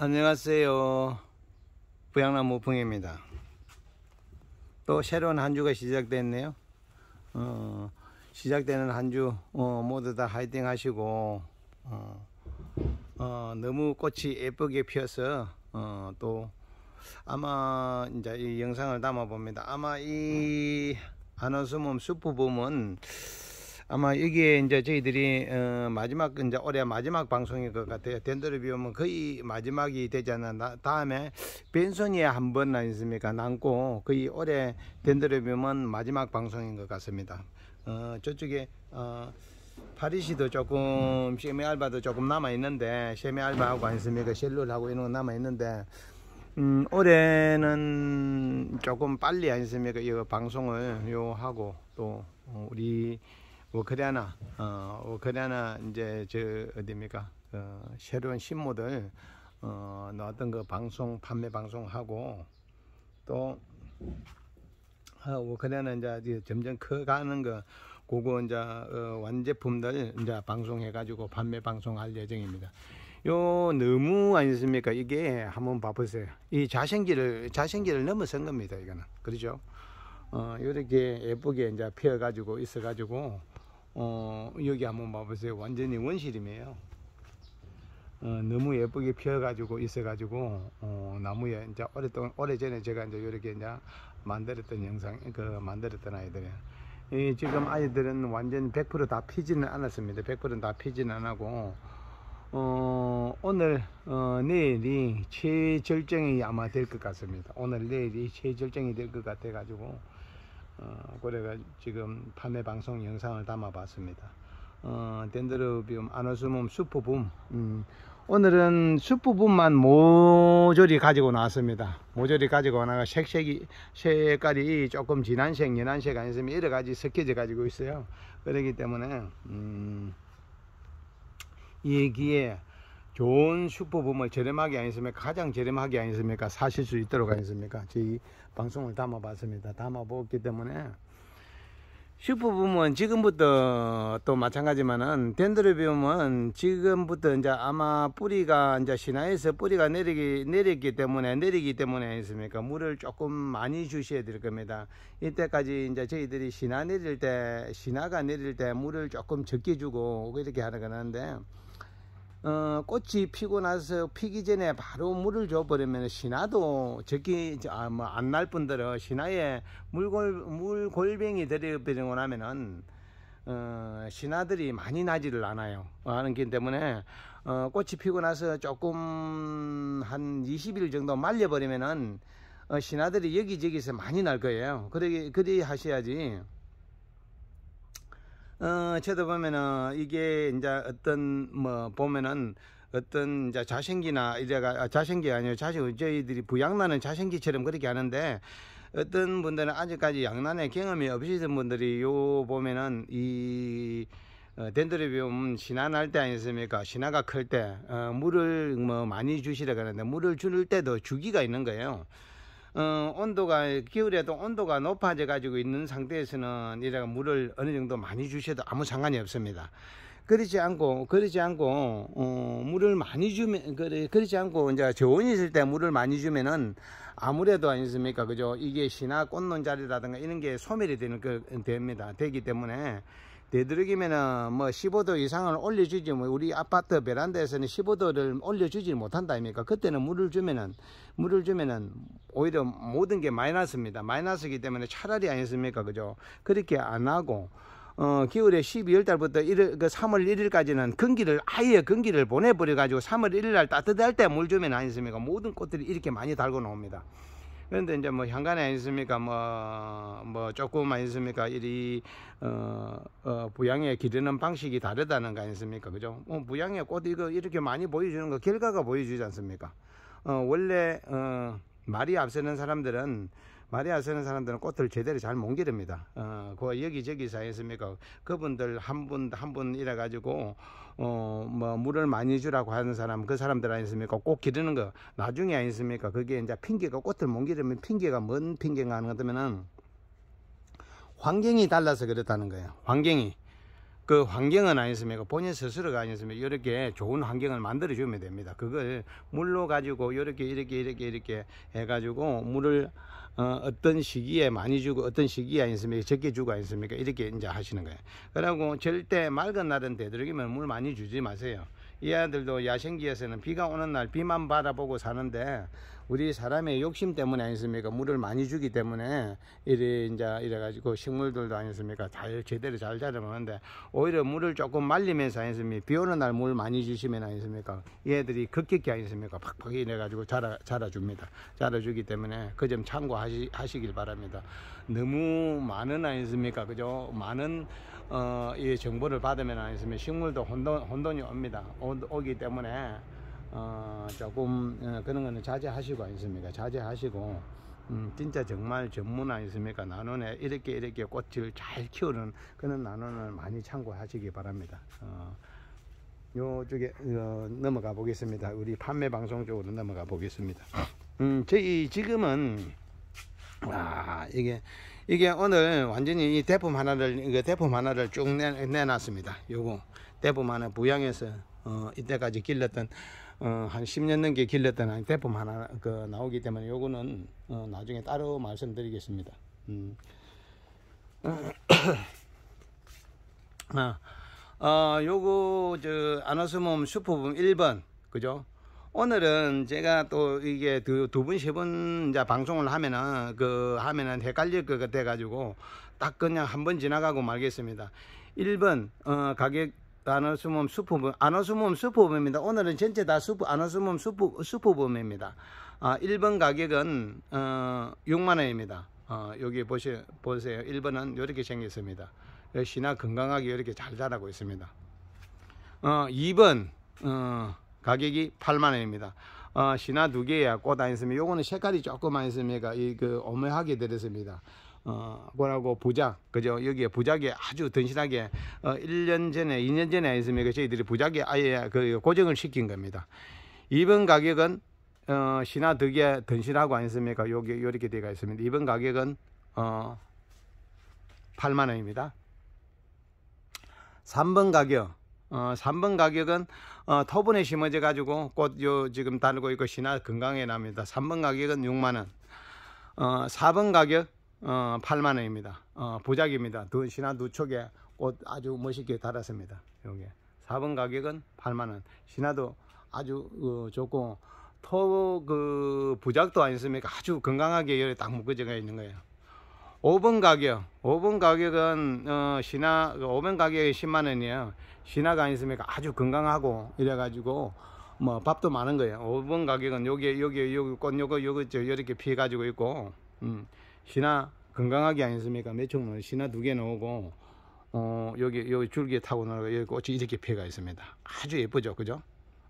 안녕하세요 부양나무 봉입니다 또 새로운 한 주가 시작됐네요 어, 시작되는 한주 어, 모두 다 화이팅 하시고 어, 어, 너무 꽃이 예쁘게 피어서 어, 또 아마 이제 이 영상을 담아 봅니다 아마 이 안원수몸 수프봄은 아마 여기에 이제 저희들이 어, 마지막 이제 올해 마지막 방송일 것 같아요. 덴더르 비우면 거의 마지막이 되지 않나 나, 다음에 벤손이 한번 아니습니까 남고 거의 올해 덴더르 비우면 마지막 방송인 것 같습니다. 어, 저쪽에 어, 파리시도 조금 셰미 알바도 조금 남아 있는데 셰미 알바하고 아니습니까 셀룰하고 이런 거 남아 있는데. 음, 올해는 조금 빨리 아니습니까? 이거 방송을 요 하고 또 어, 우리 워크리아나 어, 워크리아나 이제 저 어디입니까 어, 새로운 신모들 어, 나왔던 그 방송 판매 방송하고 또 어, 워크리아나 이제 점점 커가는 거 그거 이제 어, 완제품들 이제 방송해 가지고 판매 방송할 예정입니다. 요 너무 아니습니까? 이게 한번 봐보세요. 이 자생기를 자생기를 넘어선 겁니다. 이거는 그렇죠? 어, 이렇게 예쁘게 이제 피어가지고 있어가지고 어, 여기 한번 봐보세요. 완전히 원시림이에요. 어, 너무 예쁘게 피어가지고 있어가지고 어, 나무에 이제 오랫동안 오래전에 제가 이제 이렇게 이제 만들었던 영상 그 만들었던 아이들이이 지금 아이들은 완전 100%다 피지는 않았습니다. 100%다 피지는 안하고 어, 오늘 어, 내일이 최절정이 아마 될 것 같습니다. 오늘 내일이 최절정이 될 것 같아 가지고 어, 그래가 지금 판매 방송 영상을 담아봤습니다. 어, 덴드로비움 아노스뮴 수프붐 음, 오늘은 수프붐만 모조리 가지고 나왔습니다. 모조리 가지고 나가 색색이 색깔이 조금 진한색, 연한색 아니면 여러 가지 섞여져 가지고 있어요. 그러기 때문에 음, 이기에 좋은 슈퍼붐을 저렴하게 아니습니까? 가장 저렴하게 아니습니까? 사실 수 있도록 아니습니까? 저희 방송을 담아봤습니다. 담아보았기 때문에 슈퍼붐은 지금부터 또 마찬가지만은 덴드로비움은 지금부터 이제 아마 뿌리가 이제 신화에서 뿌리가 내리기 내리기 때문에 내리기 때문에 아니습니까? 물을 조금 많이 주셔야 될 겁니다. 이때까지 이제 저희들이 신화 내릴 때 신화가 내릴 때 물을 조금 적게 주고 이렇게 하는 건데 어, 꽃이 피고 나서 피기 전에 바로 물을 줘버리면 신화도 적기 아, 뭐안 날 뿐더러 신화에 물골 물골뱅이 들여버리고 나면은 어, 신화들이 많이 나지를 않아요 하는 게 때문에 어, 꽃이 피고 나서 조금 한 20일 정도 말려버리면은 어, 신화들이 여기저기서 많이 날 거예요 그래 그리 하셔야지. 어, 저도 보면은 이게 이제 어떤 뭐 보면은 어떤 이제 자생기나 이래가 아, 자생기 아니에요. 자생 저희들이 부양나는 자생기처럼 그렇게 하는데 어떤 분들은 아직까지 양난의 경험이 없으신 분들이 요 보면은 이 어, 덴드리비움 신화 날 때아니었습니까 신화가 클 때 어, 물을 뭐 많이 주시라 그러는데 물을 줄 때도 주기가 있는 거예요. 어, 온도가 기울여도 온도가 높아져 가지고 있는 상태에서는 이래가 물을 어느 정도 많이 주셔도 아무 상관이 없습니다. 그렇지 않고 그렇지 않고 어, 물을 많이 주면 그래, 그렇지 않고 이제 저온이 있을 때 물을 많이 주면은 아무래도 아니습니까 그죠 이게 씨나 꽃논 자리라든가 이런 게 소멸이 되는 그 됩니다 되기 때문에 되도록이면은 뭐 15도 이상을 올려주지 뭐 우리 아파트 베란다에서는 15도를 올려주지 못한다 아닙니까 그때는 물을 주면은 물을 주면은 오히려 모든 게 마이너스입니다 마이너스기 때문에 차라리 아니습니까 었 그죠 그렇게 안 하고 어, 기울에 12월 달부터 1월, 그 3월 1일까지는 건기를 아예 건기를 보내버려 가지고 3월 1일 날 따뜻할 때 물 주면 아니습니까 었 모든 꽃들이 이렇게 많이 달고 나옵니다 그런데 이제 뭐 현관에 있습니까? 뭐, 뭐 조금만 있습니까? 이, 리 어, 어, 부양에 기르는 방식이 다르다는 거 아닙습니까? 그죠? 어, 뭐 부양에 꽃 이거 이렇게 많이 보여주는 거 결과가 보여주지 않습니까? 어, 원래, 어, 말이 앞서는 사람들은 마리아 쓰는 사람들은 꽃을 제대로 잘몽 기릅니다. 어, 그 여기저기 사였습니까? 그분들 한 분, 한분 이래 가지고, 어, 뭐, 물을 많이 주라고 하는 사람, 그 사람들 아니습니까? 꽃 기르는 거. 나중에 아니습니까? 그게 이제 핑계가, 꽃을 몽 기르면 핑계가 뭔 핑계가 하는 거으면은 환경이 달라서 그렇다는 거예요. 환경이. 그 환경은 아니었습니까? 본인 스스로가 아니었습니까? 이렇게 좋은 환경을 만들어주면 됩니다. 그걸 물로 가지고 이렇게 이렇게 이렇게 이렇게 해가지고 물을 어, 어떤 시기에 많이 주고 어떤 시기에 아니었습니까? 적게 주고 아니었습니까? 이렇게 이제 하시는 거예요. 그러고 절대 맑은 날은 되도록이면 물 많이 주지 마세요. 이 아들도 야생지에서는 비가 오는 날 비만 바라보고 사는데 우리 사람의 욕심 때문에 아니습니까? 물을 많이 주기 때문에 이래 이제 이래가지고 식물들도 아니습니까? 잘 제대로 잘 자라는데 오히려 물을 조금 말리면서 아니습니까? 비 오는 날 물 많이 주시면 아니습니까? 얘들이 급격히 아니습니까? 팍팍 이래가지고 자라, 자라줍니다. 자라주기 때문에 그 점 참고하시길 바랍니다. 너무 많은 아니습니까? 그죠? 많은 어, 이 정보를 받으면 아니습니까? 식물도 혼돈, 혼돈이 옵니다. 오, 오기 때문에 어, 조금 어, 그런 거는 자제하시고 아습니까 자제하시고 음, 진짜 정말 전문 아니습니까 나눔에 이렇게 이렇게 꽃을 잘 키우는 그런 나눔을 많이 참고하시기 바랍니다 어, 요쪽에 어, 넘어가 보겠습니다 우리 판매 방송 쪽으로 넘어가 보겠습니다 음, 저희 지금은 아 이게 이게 오늘 완전히 이 대품 하나를 이거 대품 하나를 쭉 내, 내놨습니다 요거 대품 하나 부양해서 어, 이때까지 길렀던 어, 한 10년 넘게 길렀던 한 대품 하나 그 나오기 때문에 요거는 어, 나중에 따로 말씀드리겠습니다. 음. 아, 어, 요거 저 아노스몸 슈퍼붐 1번 그죠? 오늘은 제가 또 이게 두분세분 방송을 하면은 그 하면은 헷갈릴 것 같아 가지고 딱 그냥 한번 지나가고 말겠습니다. 1번 어, 가격 아노스몸 수프범, 아노스몸 수프범입니다. 오늘은 전체 다 수프, 아노스몸 수프, 수프범입니다. 아, 1번 가격은, 어, 6만원입니다. 어, 여기 보시, 보세요. 1번은 이렇게 생겼습니다. 역시나 건강하게 이렇게 잘 자라고 있습니다. 어, 2번, 어, 가격이 8만원입니다. 어, 신화 두 개야 꽃안 있으면 요거는 색깔이 조금 만 있으니까 이그 오묘하게 들었습니다. 어, 뭐라고 보작, 그죠? 여기에 보작에 아주 든신하게 어, 1년 전에, 2년 전에 있으면까 저희들이 보작에 아예 그 고정을 시킨 겁니다. 2번 가격은, 어, 신화 덕에 든신하고안 했습니까? 여기, 요렇게 되어 있습니다. 2번 가격은, 어, 8만원입니다. 3번 가격, 어, 3번 가격은 어, 터분에 심어져 가지고 꽃요 지금 다 달고 있고 신화 건강에 납니다. 3번 가격은 6만 원. 어, 4번 가격 어, 8만원입니다. 어, 보작입니다. 신화 누촉에 꽃 아주 멋있게 달았습니다. 여기 4번 가격은 8만원. 신화도 아주 어, 좋고, 토, 그, 부작도 아니습니까? 아주 건강하게 열에 딱 묶어져 있는 거예요. 5번 가격, 5번 가격은, 어, 신화, 5번 그 가격이 10만원이에요. 신화가 아니습니까? 아주 건강하고, 이래가지고, 뭐, 밥도 많은 거예요. 5번 가격은 여기에, 여기에, 여기 꽃, 요거, 요거, 저, 이렇게 피해가지고 있고, 음. 신화 건강하게 아니습니까? 매총은 신화 두개넣오고 어, 여기 여기 줄기에 타고 나가 여기 꽃이 이렇게 피가 있습니다. 아주 예쁘죠, 그죠?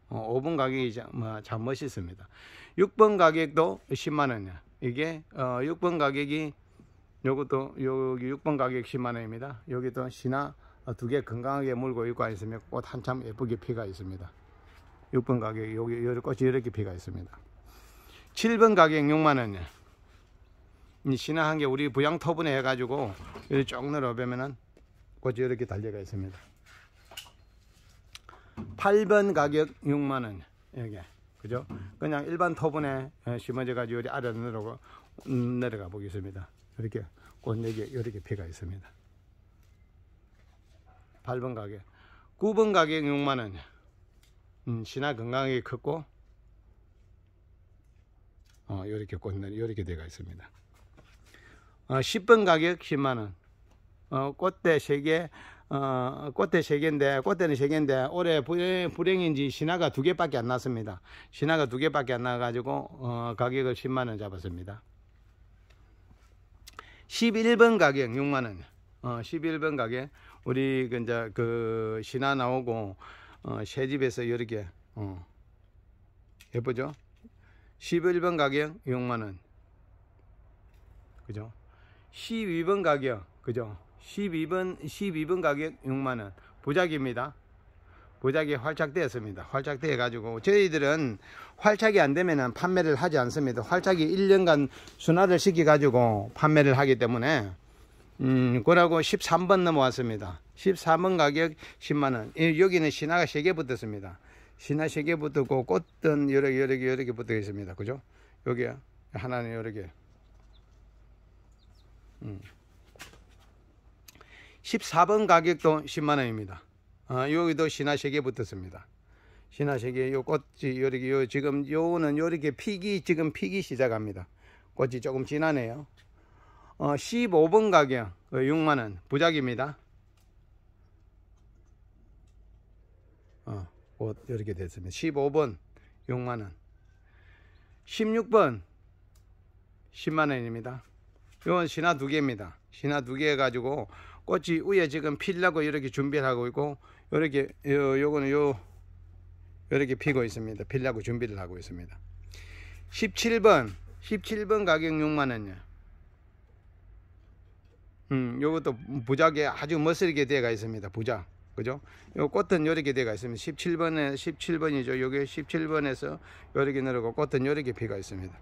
어, 5번 가격이 참, 뭐, 참 멋있습니다. 6번 가격도 10만 원이야. 이게 어, 6번 가격이 요것도 여기 6번 가격 10만 원입니다. 여기도 신화 두개 건강하게 물고 있고 있으면 꽃 한참 예쁘게 피가 있습니다. 6번 가격 여기 여기 꽃이 이렇게 피가 있습니다. 7번 가격 6만 원이야. 신화한 게 우리 부양 터분에 해가지고 이쭉 늘어보면은 곧지 이렇게 달려가 있습니다. 8번 가격 6만원 여기 그죠? 그냥 일반 터분에 어, 심어져 가지고 우리 아래 내려가 음, 내려가 보겠습니다. 이렇게 꽃내기 이렇게 피가 있습니다. 8번 가격 9번 가격 6만원 음, 신화 건강하게 컸고 어, 이렇게 꽃내리 렇게 돼가 있습니다. 10번 어, 가격 10만원 어, 꽃대 3개 어, 꽃대 3개인데 꽃대는 3개인데 올해 불행, 인지 신화가 2개밖에 안 났습니다 신화가 2개밖에 안 나가지고 어, 가격을 10만원 잡았습니다 11번 가격 6만원 어, 11번 가격 우리 그 이제 그 신화 나오고 어, 새집에서 이렇게 어. 예쁘죠 11번 가격 6만원 그죠 12번 가격 그죠 12번 12번 가격 6만원 보자기입니다 보자기 활짝되었습니다활짝되어 가지고 저희들은 활짝이 안되면 판매를 하지 않습니다 활짝이 1년간 순화를 시켜 가지고 판매를 하기 때문에 음 그러고 13번 넘어왔습니다 13번 가격 10만원 여기는 신화가 3개 붙었습니다 신화 3개 붙었고 꽃은 여러 개 여러 개 여러 개 붙어 있습니다 그죠 여기 하나는 여러 개 14번 가격도 10만원입니다. 어, 여기도 신화세계 붙었습니다. 신화세계 요 꽃이 요렇게 요 지금 요는 요렇게 피기 지금 피기 시작합니다. 꽃이 조금 진하네요. 어, 15번 가격 6만원 어, 부작입니다. 어, 꽃 이렇게 됐습니다. 15번 6만원 16번 10만원입니다. 이건 신화 두 개입니다. 신화 두개 가지고 꽃이 위에 지금 필라고 이렇게 준비를 하고 있고 이렇게 요 요거는 요 이렇게 피고 있습니다. 필라고 준비를 하고 있습니다. 17번 17번 가격 6만원이요 음, 요것도 부작에 아주 멋스럽게 되어가 있습니다. 부작. 그죠? 요 꽃은 요렇게 되어가 있습니다. 17번에 17번이죠. 요게 17번에서 요렇게 내려고 꽃은 요렇게 피가 있습니다.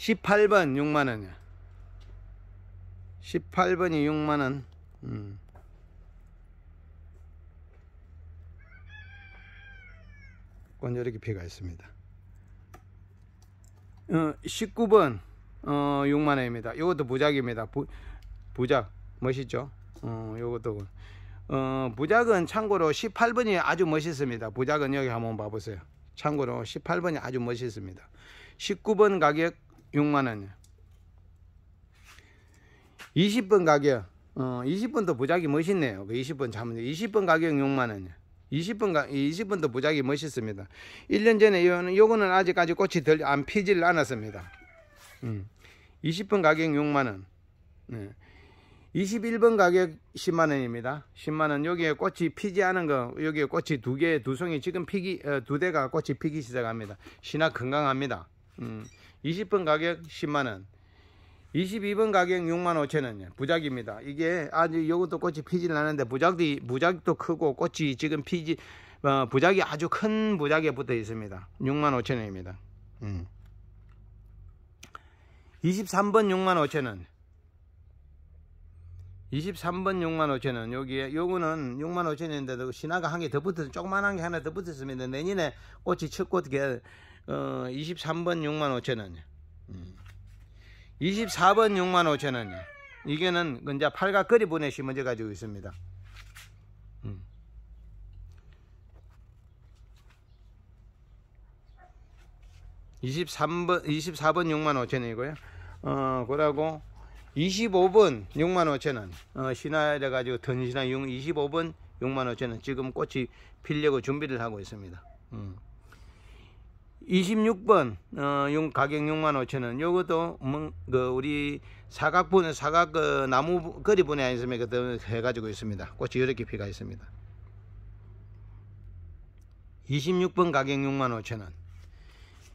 18번 6만원이야 18번이 6만원 음. 관절 깊이가 있습니다 어, 19번 어, 6만원입니다 이것도 부작입니다 부, 부작 멋있죠 어, 요것도 어, 부작은 참고로 18번이 아주 멋있습니다 부작은 여기 한번 봐보세요 참고로 18번이 아주 멋있습니다 19번 가격 6만원 이 20번 가격 어, 20번도 부작이 멋있네요 그 20번 잠은 20번 가격 6만원이요 20번 가 20번도 부작이 멋있습니다 1년 전에 요는 요거는 아직까지 꽃이 덜안 피질 않았습니다 음. 20번 가격 6만원 네. 21번 가격 10만원입니다 10만원 여기에 꽃이 피지 않은 거 여기에 꽃이 두 개 두 송이 지금 피기 어, 두 대가 꽃이 피기 시작합니다 신화 건강합니다 음. 20번 가격 10만원 22번 가격 6만 5천원 부작입니다 이게 아주 요것도 꽃이 피질 않는데 부작도 부작도 크고 꽃이 지금 피지 어, 부작이 아주 큰 부작에 붙어 있습니다 6만 5천원입니다 음. 23번 6만 5천원 23번 6만 5천원 여기에 요거는 6만 5천원인데 도 신화가 한 개 더 붙어서 조그만한 게 하나 더 붙었습니다 내년에 꽃이 첫꽃 23번 어, 6만 5천 원이야. 음. 24번 6만 5천 원이야. 이게는 이제 팔각거리 보내시 문제 가지고 있습니다. 2 음. 3번2 4번 6만 5천원이고요. 어, 그러고 2 5번 6만 5천원. 어, 신화래 가지고 던신화 25번 6만 5천원. 지금 꽃이 필려고 준비를 하고 있습니다. 음. 26번 어, 용 가격 6만 5천원 요것도 그 우리 사각분은 사각 그 나무 거리분에 안 있으면 그 해가지고 있습니다 꽃이 이렇게 피가 있습니다 26번 가격 6만 5천원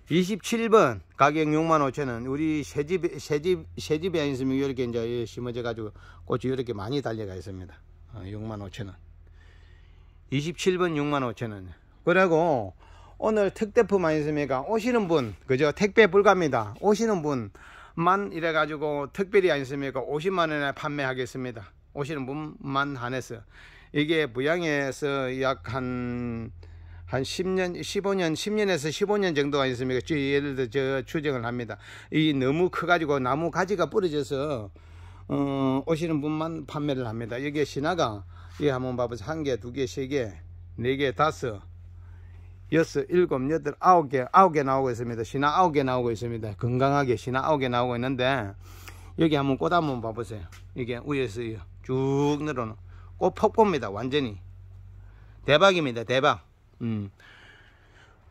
27번 가격 6만 5천원 우리 새집 새집 새집에 안 있으면 이렇게 이제 심어져 가지고 꽃이 이렇게 많이 달려가 있습니다 어, 6만 5천원 27번 6만 5천원 그리고 오늘 특대품 아있습니까 오시는 분 그죠 택배 불가입니다 오시는 분만 이래 가지고 특별히 안있습니까 50만원에 판매하겠습니다 오시는 분만 한해서 이게 부양에서 약한한 10년 15년 10년에서 15년 정도가 있습니까 저, 예를 들어 저 추정을 합니다 이 너무 커 가지고 나무 가지가 부러져서 어, 오시는 분만 판매를 합니다 여기에 신화가 이 한번 봐보세요 한 개, 두 개, 세 개, 네 개, 다섯 여섯, 일곱, 여덟, 아홉 개, 아홉 개 나오고 있습니다. 신화 아홉 개 나오고 있습니다. 건강하게 신화 아홉 개 나오고 있는데 여기 한번 꽃 한 번 봐보세요. 이게 위에서 쭉 늘어나 꽃 폭고입니다. 완전히 대박입니다. 대박. 음.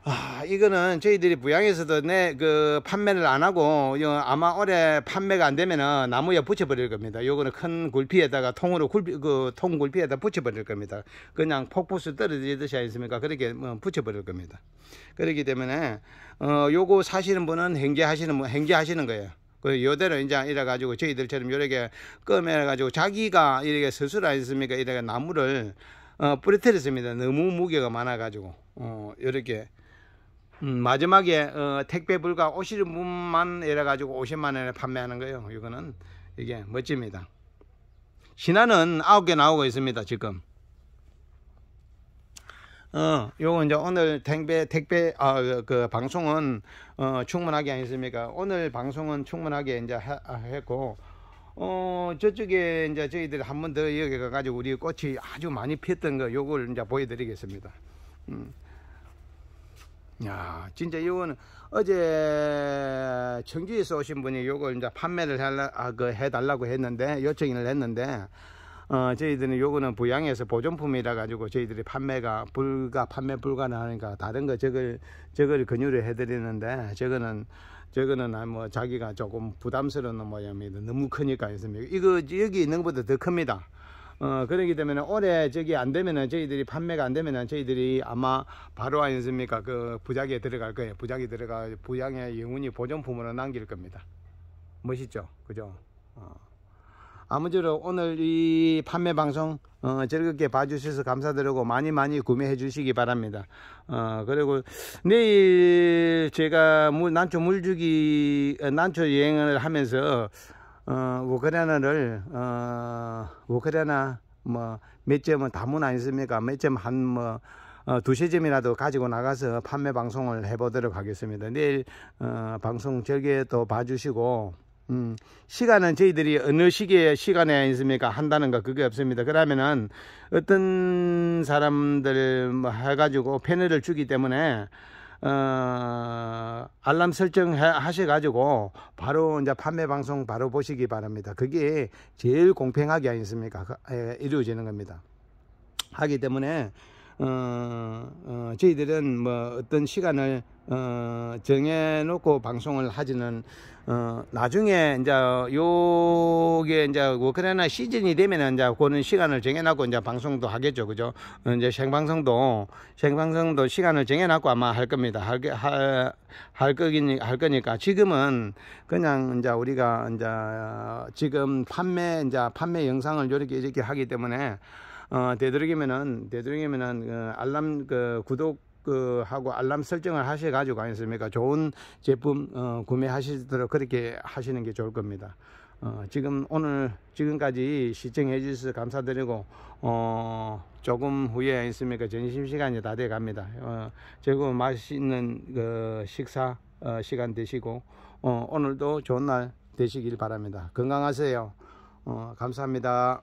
아, 이거는 저희들이 부양에서도 내 그 판매를 안 하고 아마 올해 판매가 안 되면은 나무에 붙여버릴 겁니다. 요거는큰 굴피에다가 통으로 굴피 그통 굴피에다 붙여버릴 겁니다. 그냥 폭포수 떨어지듯이 아니습니까? 그렇게 뭐 붙여버릴 겁니다. 그렇기 때문에 어 요거 사시는 분은 행제하시는 분 행제하시는 거예요. 그 요대로 이제 이래 가지고 저희들처럼 요렇게 꺼매 가지고 자기가 이렇게 스스로 아니습니까? 이래가 나무를 어, 뿌리뜨렸습니다. 너무 무게가 많아가지고, 어, 요렇게 음, 마지막에 어, 택배 불가 5 0는 분만 이래가지고 50만 원에 판매하는 거예요. 이거는 이게 멋집니다. 신화는 9개 나오고 있습니다. 지금. 어, 요거 이제 오늘 택배, 택배, 아, 그, 그 방송은, 어, 충분하게 했습니까 오늘 방송은 충분하게 이제 아, 했고, 어, 저쪽에 이제 저희들이 한번 더 여기 가가지고 우리 꽃이 아주 많이 피었던 거 요걸 이제 보여드리겠습니다. 음. 야, 진짜 이거는 어제 청주에서 오신 분이 요걸 이제 판매를 해달라, 아, 그 해달라고 했는데 요청을 했는데 어, 저희들은 요거는 부양에서 보존품이라 가지고 저희들이 판매가 불가 판매 불가능하니까 다른 거 저걸 저걸 권유를 해드리는데 저거는 저거는 아, 뭐 자기가 조금 부담스러운 모양입니다. 너무 크니까 있습니다. 이거 여기 있는 것보다 더 큽니다. 어, 그러기 때문에 올해 저기 안 되면은 저희들이 판매가 안 되면은 저희들이 아마 바로 아니습니까? 그 부작에 들어갈 거예요. 부작에 들어가 부양의 영혼이 보존품으로 남길 겁니다. 멋있죠? 그죠? 어. 아무쪼록 오늘 이 판매 방송 어, 즐겁게 봐주셔서 감사드리고 많이 많이 구매해 주시기 바랍니다. 어, 그리고 내일 제가 난초 물주기 어, 난초 여행을 하면서 어, 우크라이나를, 어, 우크라이나 뭐, 몇 점은 뭐 다문 아니습니까? 몇 점 한 뭐, 어, 두세 점이라도 가지고 나가서 판매 방송을 해보도록 하겠습니다. 내일, 어, 방송 저기에 또 봐주시고, 음, 시간은 저희들이 어느 시기에 시간에 있습니까? 한다는 거 그게 없습니다. 그러면은 어떤 사람들 뭐 해가지고 패널을 주기 때문에 어, 알람 설정 하셔가지고 바로 이제 판매 방송 바로 보시기 바랍니다. 그게 제일 공평하게 아니습니까? 그, 예, 이루어지는 겁니다. 하기 때문에 어, 어, 저희들은 뭐 어떤 시간을 어, 정해놓고 방송을 하지는 어, 나중에 이제 요게 이제 워크레나 그 시즌이 되면은 이제 그는 시간을 정해놓고 이제 방송도 하겠죠, 그죠? 이제 생방송도 생방송도 시간을 정해놓고 아마 할 겁니다. 할게 할, 할 거긴 할 거니까 지금은 그냥 이제 우리가 이제 지금 판매 이제 판매 영상을 이렇게 이렇게 하기 때문에 어, 되도록이면은 되도록이면은 어, 알람 그 구독 그 하고 알람 설정을 하셔 가지고 아니습니까 좋은 제품 어, 구매하시도록 그렇게 하시는 게 좋을 겁니다 어, 지금 오늘 지금까지 시청해 주셔서 감사드리고 어, 조금 후에 있습니까 점심시간이 다 돼 갑니다 어, 즐거운 맛있는 그 식사 어, 시간 되시고 어, 오늘도 좋은 날 되시길 바랍니다 건강하세요 어, 감사합니다